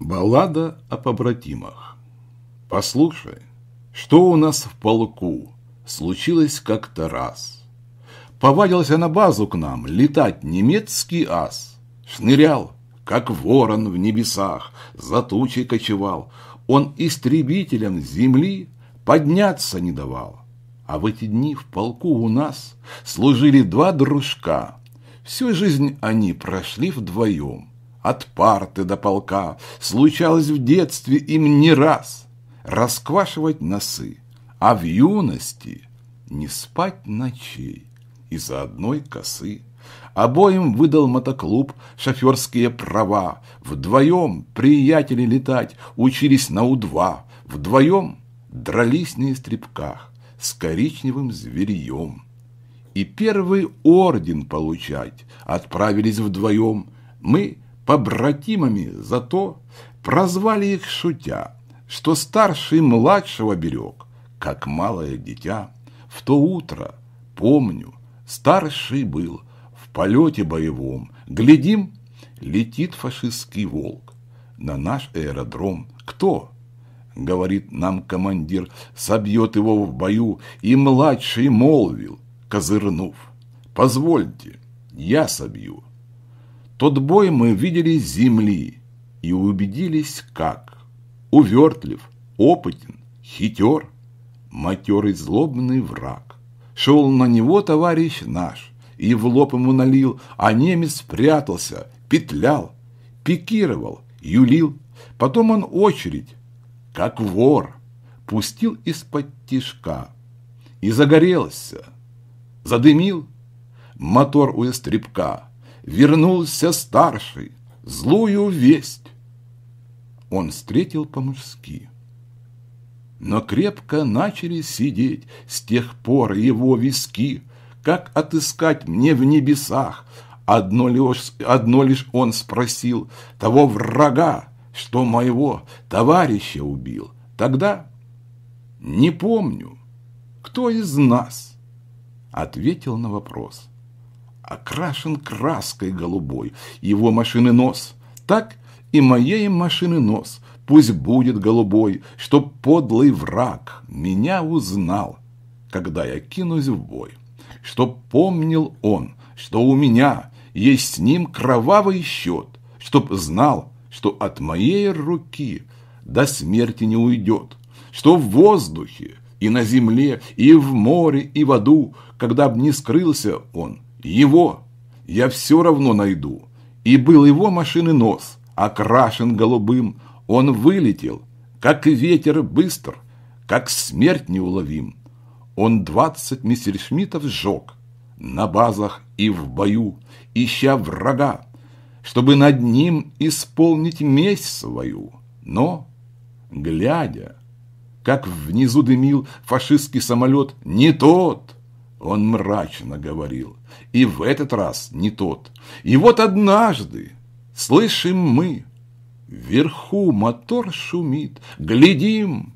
Баллада о побратимах. Послушай, что у нас в полку случилось как-то раз. Повадился на базу к нам летать немецкий ас. Шнырял, как ворон в небесах, за тучей кочевал. Он истребителям земли подняться не давал. А в эти дни в полку у нас служили два дружка. Всю жизнь они прошли вдвоем от парты до полка, случалось в детстве им не раз расквашивать носы, а в юности не спать ночей из-за одной косы. Обоим выдал мотоклуб шоферские права. Вдвоем приятели летать учились на У-2. Вдвоем дрались на истребках с коричневым зверьем. И первый орден получать отправились вдвоем. Мы побратимами, то прозвали их шутя, что старший младшего берег, как малое дитя. В то утро, помню, старший был в полете боевом. Глядим, летит фашистский волк на наш аэродром. Кто? Говорит нам командир, собьет его в бою, и младший молвил, козырнув. Позвольте, я собью. Тот бой мы видели с земли и убедились, как. Увертлив, опытен, хитер, матерый злобный враг. Шел на него товарищ наш и в лоб ему налил, а немец спрятался, петлял, пикировал, юлил. Потом он очередь, как вор, пустил из-под тишка и загорелся, задымил мотор у истребка вернулся старший, злую весть. Он встретил по-мужски. Но крепко начали сидеть с тех пор его виски, как отыскать мне в небесах. Одно лишь, одно лишь он спросил того врага, что моего товарища убил. Тогда не помню, кто из нас ответил на вопрос – окрашен краской голубой. Его машины нос, так и моей машины нос. Пусть будет голубой, чтоб подлый враг меня узнал, когда я кинусь в бой. Чтоб помнил он, что у меня есть с ним кровавый счет, чтоб знал, что от моей руки до смерти не уйдет, что в воздухе и на земле, и в море, и в аду, когда б не скрылся он, его я все равно найду. И был его машины нос, окрашен голубым. Он вылетел, как ветер быстр, как смерть неуловим. Он двадцать мессершмиттов сжег на базах и в бою, ища врага, чтобы над ним исполнить месть свою. Но, глядя, как внизу дымил фашистский самолет, не тот, он мрачно говорил. И в этот раз не тот. И вот однажды слышим мы. Вверху мотор шумит. Глядим.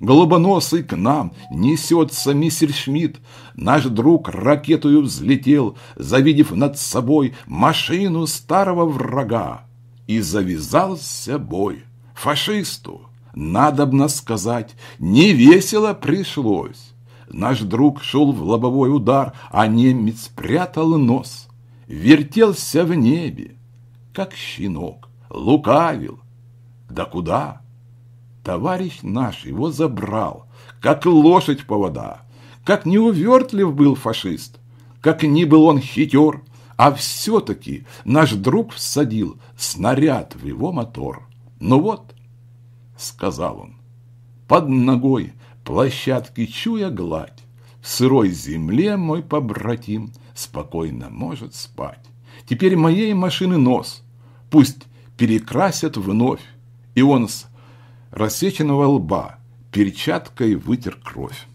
Голубоносый к нам несется мистер Шмидт. Наш друг ракетою взлетел, завидев над собой машину старого врага. И завязался бой. Фашисту, надобно сказать, не весело пришлось. Наш друг шел в лобовой удар, а немец прятал нос, вертелся в небе, как щенок, лукавил. Да куда? Товарищ наш его забрал, как лошадь повода, как неувертлив был фашист, как ни был он хитер, а все-таки наш друг всадил снаряд в его мотор. Ну вот, сказал он, под ногой площадки чуя гладь. В сырой земле мой побратим спокойно может спать. Теперь моей машины нос пусть перекрасят вновь. И он с рассеченного лба перчаткой вытер кровь.